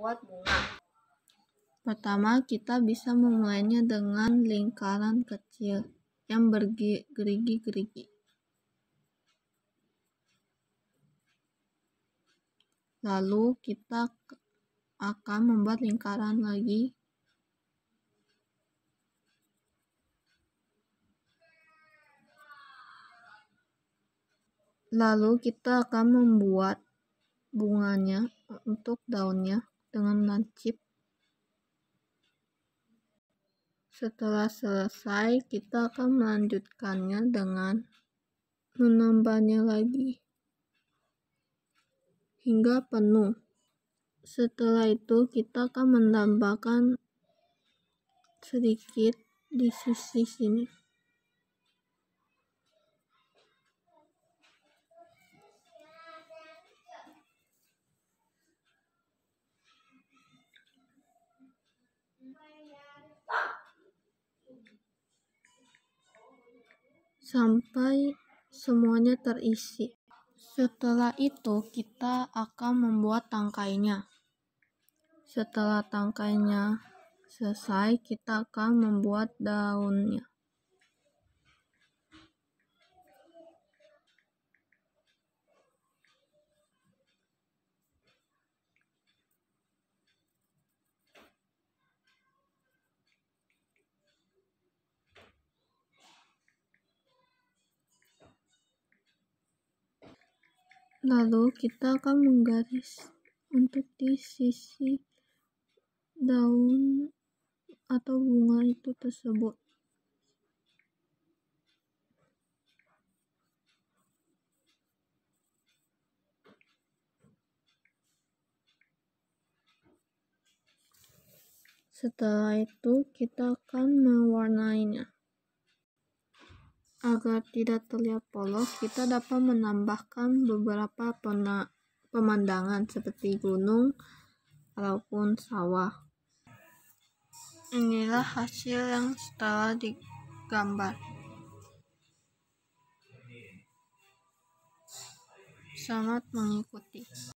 membuat bunga? Pertama, kita bisa memulainya dengan lingkaran kecil yang bergerigi-gerigi. Lalu kita akan membuat lingkaran lagi. Lalu kita akan membuat bunganya untuk daunnya dengan lancip. Setelah selesai, kita akan melanjutkannya dengan menambahnya lagi hingga penuh. Setelah itu, kita akan menambahkan sedikit di sisi sini. sampai semuanya terisi. Setelah itu, kita akan membuat tangkainya. Setelah tangkainya selesai, kita akan membuat daunnya. Lalu kita akan menggaris untuk di sisi daun atau bunga itu tersebut. Setelah itu kita akan mewarnainya. Agar tidak terlihat polos, kita dapat menambahkan beberapa pemandangan seperti gunung ataupun sawah. Inilah hasil yang setelah digambar. Selamat mengikuti.